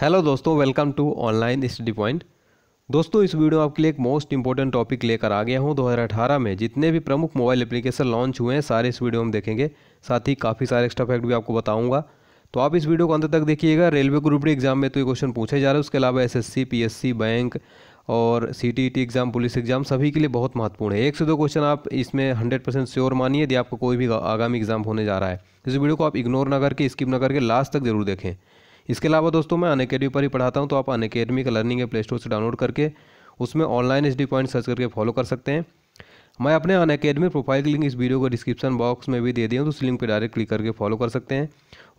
hello दोस्तों welcome to online study point दोस्तों इस वीडियो में आपके लिए एक मोस्ट इंपॉर्टेंट टॉपिक लेकर आ गया हूं 2018 में जितने भी प्रमुख मोबाइल एप्लीकेशन लॉन्च हुए हैं सारे इस वीडियो में देखेंगे साथ ही काफ़ी सारे एक्स्ट्रा फैक्ट भी आपको बताऊंगा तो आप इस वीडियो को अंत तक देखिएगा रेलवे ग्रुप डी एग्जाम में तो ये क्वेश्चन पूछे जा रहे हैं उसके अलावा एस एस बैंक और C T T exam police exam सभी के लिए बहुत महत्वपूर्ण है एक से दो क्वेश्चन आप इसमें हंड्रेड परसेंट श्योर मानिए यदि आपका कोई भी आगामी एग्जाम होने जा रहा है इस वीडियो को आप इग्नोर ना करके स्किप ना करके लास्ट तक जरूर देखें इसके अलावा दोस्तों मैं अनकेडमी पर ही पढ़ाता हूँ तो आप अनकेडमी का लर्निंग है प्ले स्टोर से डाउनलोड करके उसमें ऑनलाइन एच पॉइंट सर्च करके फॉलो कर सकते हैं मैं अपने अन अकेडमी प्रोफाइल की लिंक इस वीडियो को डिस्क्रिप्शन बॉक्स में भी दे दिया हूँ तो उस लिंक पर डायरेक्ट क्लिक करके फॉलो कर सकते हैं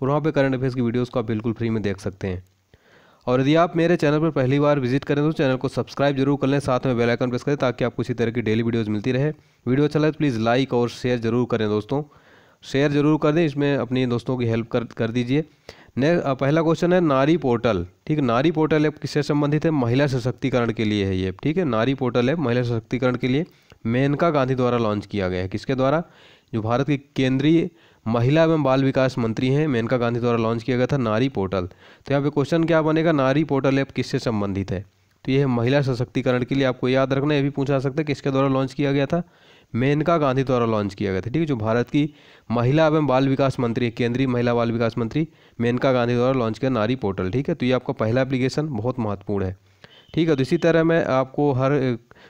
और वहाँ पर करंट अफेयर्स की वीडियोज़ को आप बिल्कुल फ्री में देख सकते हैं और यदि आप मेरे चैनल पर पहली बार विजिट करें तो चैनल को सब्सक्राइब जरूर कर लें साथ में बेलाइकन प्रेस करें ताकि आपको इसी तरह की डेली वीडियोज़ मिलती रहे वीडियो अच्छा लगे तो प्लीज़ लाइक और शेयर जरूर करें दोस्तों शेयर जरूर कर दें इसमें अपने दोस्तों की हेल्प कर कर दीजिए ने पहला क्वेश्चन है नारी पोर्टल ठीक नारी पोर्टल ऐप किससे संबंधित है महिला सशक्तिकरण के लिए है ये ठीक है नारी पोर्टल ऐप महिला सशक्तिकरण के लिए मेनका गांधी द्वारा लॉन्च किया गया है किसके द्वारा जो भारत की केंद्रीय महिला एवं बाल विकास मंत्री हैं मेनका गांधी द्वारा लॉन्च किया गया था नारी पोर्टल तो यहाँ पे क्वेश्चन क्या बनेगा नारी पोर्टल ऐप किससे संबंधित है तो यह महिला सशक्तिकरण के लिए आपको याद रखना यह भी पूछा जा सकता है किसके द्वारा लॉन्च किया गया था मेनका गांधी द्वारा लॉन्च किया गया था ठीक है जो भारत की महिला एवं बाल विकास मंत्री है केंद्रीय महिला बाल विकास मंत्री मेनका गांधी द्वारा लॉन्च किया नारी पोर्टल ठीक है तो ये आपका पहला एप्लीकेशन बहुत महत्वपूर्ण है ठीक है तो इसी तरह मैं आपको हर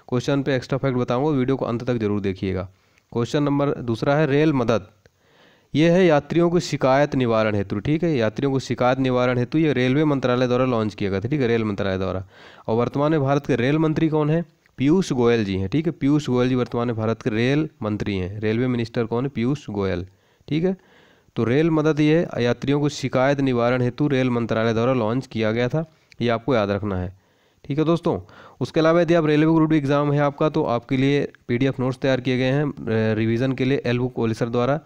क्वेश्चन पे एक्स्ट्रा फैक्ट बताऊंगा वीडियो को अंत तक जरूर देखिएगा क्वेश्चन नंबर दूसरा है रेल मदद ये है यात्रियों को शिकायत निवारण हेतु ठीक है यात्रियों को शिकायत निवारण हेतु ये रेलवे मंत्रालय द्वारा लॉन्च किया गया था ठीक है रेल मंत्रालय द्वारा और वर्तमान में भारत के रेल मंत्री कौन है पीयूष गोयल जी हैं ठीक है पीयूष गोयल जी वर्तमान में भारत के रेल मंत्री हैं रेलवे मिनिस्टर कौन है पीयूष गोयल ठीक है तो रेल मदद ये यात्रियों को शिकायत निवारण हेतु रेल मंत्रालय द्वारा लॉन्च किया गया था ये आपको याद रखना है ठीक है दोस्तों उसके अलावा यदि आप रेलवे ग्रुप एग्ज़ाम है आपका तो आपके लिए पीडीएफ नोट्स तैयार किए गए हैं रिवीजन के लिए एल बुक ओलिसर द्वारा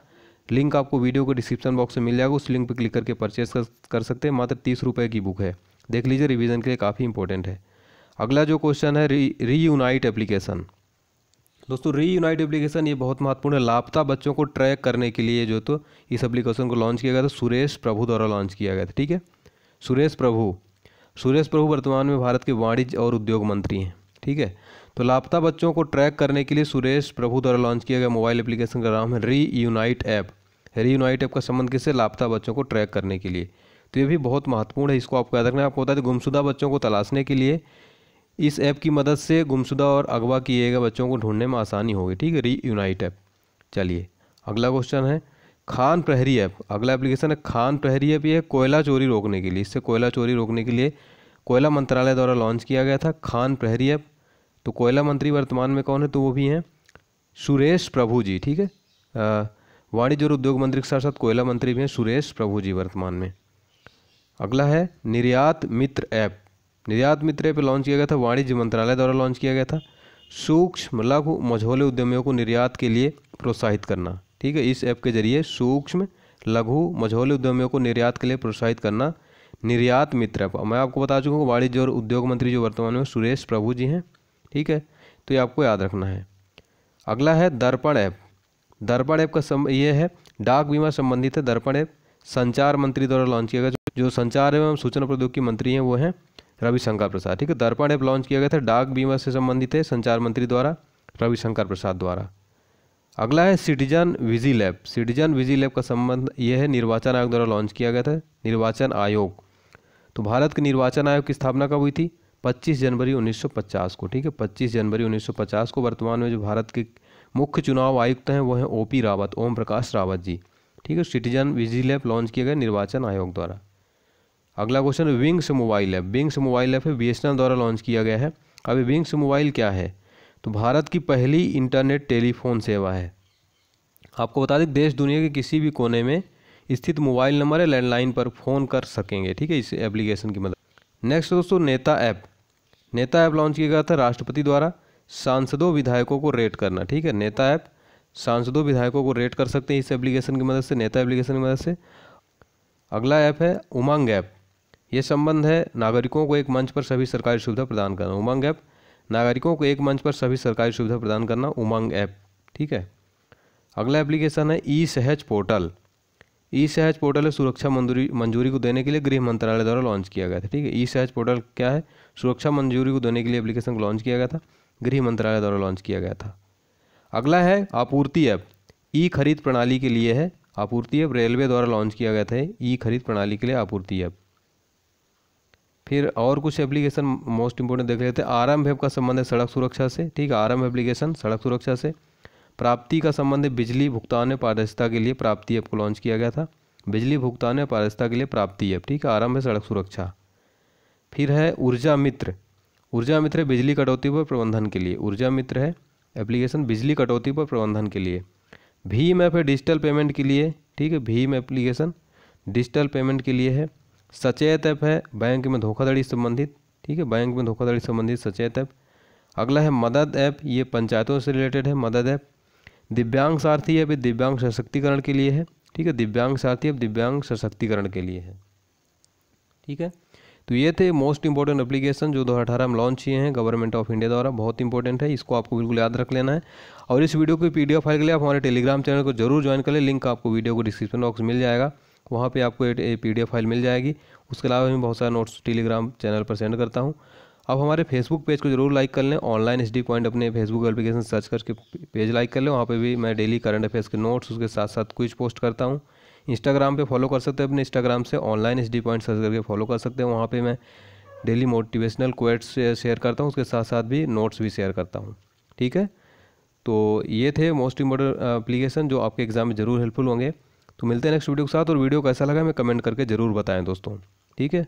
लिंक आपको वीडियो के डिस्क्रिप्शन बॉक्स में मिल जाएगा उस लिंक पर क्लिक करके परचेस कर, सकते हैं मात्र तीस रुपये की बुक है देख लीजिए रिविज़न के लिए काफ़ी इंपॉर्टेंट है अगला जो क्वेश्चन है री यूनाइट एप्लीकेशन दोस्तों री यूनाइट एप्लीकेशन ये बहुत महत्वपूर्ण है लापता बच्चों को ट्रैक करने के लिए जो तो इस एप्लीकेशन को लॉन्च किया गया था सुरेश प्रभु द्वारा लॉन्च किया गया था ठीक है सुरेश प्रभु सुरेश प्रभु वर्तमान में भारत के वाणिज्य और उद्योग मंत्री हैं ठीक है तो लापता बच्चों को ट्रैक करने के लिए सुरेश प्रभु द्वारा लॉन्च किया गया मोबाइल एप्लीकेशन का नाम है री यूनाइट ऐप रीयूनाइट ऐप का संबंध किससे लापता बच्चों को ट्रैक करने के लिए तो ये भी बहुत महत्वपूर्ण है इसको आपको याद रखना आपको बता दें गुमशुदा बच्चों को तलाशने के लिए इस ऐप की मदद से गुमशुदा और अगवा किए गए बच्चों को ढूंढने में आसानी होगी ठीक है री यूनाइट ऐप चलिए अगला क्वेश्चन है खान प्रहरी ऐप अगला एप्लीकेशन है खान प्रहरी ऐप ये कोयला चोरी रोकने के लिए इससे कोयला चोरी रोकने के लिए कोयला मंत्रालय द्वारा लॉन्च किया गया था खान प्रहरी ऐप तो कोयला मंत्री वर्तमान में कौन है तो वो भी हैं सुरेश प्रभु जी ठीक है वाणिज्य और उद्योग मंत्री के साथ साथ कोयला मंत्री भी हैं सुरेश प्रभु जी वर्तमान में अगला है निर्यात मित्र ऐप निर्यात मित्र ऐप लॉन्च किया गया था वाणिज्य मंत्रालय द्वारा लॉन्च किया गया था सूक्ष्म लघु मझोले उद्यमियों को निर्यात के लिए प्रोत्साहित करना ठीक है इस ऐप के जरिए सूक्ष्म लघु मझोले उद्यमियों को निर्यात के लिए प्रोत्साहित करना निर्यात मित्र ऐप मैं आपको बता चुका हूँ वाणिज्य और उद्योग मंत्री जो वर्तमान में सुरेश प्रभु जी हैं ठीक है तो ये आपको याद रखना है अगला है दर्पण ऐप दर्पण ऐप का सम ये है डाक बीमा संबंधित है दर्पण ऐप संचार मंत्री द्वारा लॉन्च किया गया जो संचार एवं सूचना प्रौद्योगिकी मंत्री हैं वो हैं रविशंकर प्रसाद ठीक है दर्पण ऐप लॉन्च किया गया था डाक बीमा से संबंधित है संचार मंत्री द्वारा रविशंकर प्रसाद द्वारा अगला है सिटीजन विजी लैब सिटीजन विजी लैब का संबंध यह है निर्वाचन आयोग द्वारा लॉन्च किया गया था निर्वाचन आयोग तो भारत के निर्वाचन आयोग की स्थापना कब हुई थी 25 जनवरी 1950 को ठीक है 25 जनवरी 1950 को वर्तमान में जो भारत के मुख्य चुनाव आयुक्त हैं वो हैं ओ पी रावत ओम प्रकाश रावत जी ठीक है सिटीजन विजिल ऐप लॉन्च किया गया निर्वाचन आयोग द्वारा अगला question wings mobile app wings mobile app है बी द्वारा लॉन्च किया गया है अभी विंग्स मोबाइल क्या है तो भारत की पहली इंटरनेट टेलीफोन सेवा है आपको बता दें देश दुनिया के किसी भी कोने में स्थित मोबाइल नंबर या लैंडलाइन पर फ़ोन कर सकेंगे ठीक है इस एप्लीकेशन की मदद नेक्स्ट दोस्तों नेता ऐप नेता ऐप लॉन्च किया गया था राष्ट्रपति द्वारा सांसदों विधायकों को रेट करना ठीक है नेता ऐप सांसदों विधायकों को रेट कर सकते हैं इस एप्लीकेशन की मदद से नेता एप्लीकेशन की मदद से अगला ऐप है उमंग ऐप यह संबंध है नागरिकों को एक मंच पर सभी सरकारी सुविधा प्रदान करना उमंग ऐप नागरिकों को एक मंच पर सभी सरकारी सुविधा प्रदान करना उमंग ऐप ठीक है अगला एप्लीकेशन है ई सहज पोर्टल ई सहज पोर्टल है सुरक्षा मंजूरी मंजूरी को देने के लिए गृह मंत्रालय द्वारा लॉन्च किया गया था ठीक है ई सहज पोर्टल क्या है सुरक्षा मंजूरी को देने के लिए एप्लीकेशन को लॉन्च किया गया था गृह मंत्रालय द्वारा लॉन्च किया गया था अगला है आपूर्ति ऐप ई खरीद प्रणाली के लिए है आपूर्ति ऐप रेलवे द्वारा लॉन्च किया गया था ई खरीद प्रणाली के लिए आपूर्ति ऐप फिर और कुछ एप्लीकेशन मोस्ट इंपोर्टेंट देख लेते हैं आरम्भ ऐप का संबंध है सड़क सुरक्षा से ठीक है आरएम एप्लीकेशन सड़क सुरक्षा से प्राप्ति का संबंध है बिजली भुगतान में पारदर्शिता के लिए प्राप्ति ऐप को लॉन्च किया गया था बिजली भुगतान में पारदर्शिता के लिए प्राप्ति ऐप ठीक है आरम्भ है सड़क सुरक्षा फिर है ऊर्जा मित्र ऊर्जा मित्र है बिजली कटौती पर प्रबंधन के लिए ऊर्जा मित्र है एप्लीकेशन बिजली कटौती पर प्रबंधन के लिए भीम ऐप है डिजिटल पेमेंट के लिए ठीक है भीम एप्लीकेशन डिजिटल पेमेंट के लिए है सचेत ऐप है बैंक में धोखाधड़ी संबंधित ठीक है बैंक में धोखाधड़ी संबंधित सचेत ऐप अगला है मदद ऐप ये पंचायतों से रिलेटेड है मदद ऐप दिव्यांग सारथी ऐप दिव्यांग सशक्तिकरण के लिए है ठीक है दिव्यांग सारथी ऐप दिव्यांग सशक्तिकरण के लिए है ठीक है तो ये थे मोस्ट इंपॉर्टेंट एप्लीकेशन जो 2018 में लॉन्च किए हैं गवर्नमेंट ऑफ इंडिया द्वारा बहुत इंपॉर्टेंट है इसको आपको बिल्कुल याद रख लेना है और इस वीडियो की पीडीएफ फाइल के लिए आप हमारे टेलीग्राम चैनल को जरूर ज्वाइन कर लें लिंक आपको वीडियो को डिस्क्रिप्शन बॉक्स मिल जाएगा वहाँ पर आपको एक पी फाइल मिल जाएगी उसके अलावा मैं बहुत सारे नोट्स टेलीग्राम चैनल पर सेंड करता हूँ आप हमारे फेसबुक पेज को जरूर लाइक कर लें ऑनलाइन एच डी पॉइंट अपने फेसबुक एप्लीकेशन सर्च करके पेज लाइक कर लें वहाँ पर भी मैं डेली करंट अफेयर्स के नोट्स उसके साथ साथ क्विज पोस्ट करता हूँ इंस्टाग्राम पे फॉलो कर सकते हैं अपने इंस्टाग्राम से online S D point search करके फॉलो कर सकते हैं वहाँ पे मैं डेली मोटिवेशनल क्वेट्स शेयर करता हूँ उसके साथ साथ भी नोट्स भी शेयर करता हूँ ठीक है तो ये थे मोस्ट इंपॉर्टेंट अप्लीकेशन जो आपके एग्ज़ाम में ज़रूर हेल्पफुल होंगे तो मिलते हैं नेक्स्ट वीडियो के साथ और वीडियो कैसा लगा मैं कमेंट करके ज़रूर बताएं दोस्तों ठीक है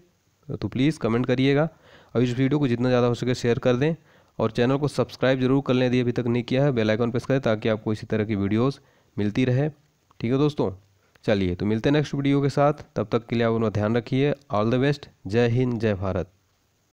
तो प्लीज़ कमेंट करिएगा और इस वीडियो को जितना ज़्यादा हो सके शेयर कर दें और चैनल को सब्सक्राइब जरूर कर लें यदि अभी तक नहीं किया है बेल आइकन प्रेस करें ताकि आपको इसी तरह की वीडियोस मिलती रहे ठीक है दोस्तों चलिए तो मिलते हैं नेक्स्ट वीडियो के साथ तब तक के लिए आप अपना ध्यान रखिए ऑल द बेस्ट जय हिंद जय भारत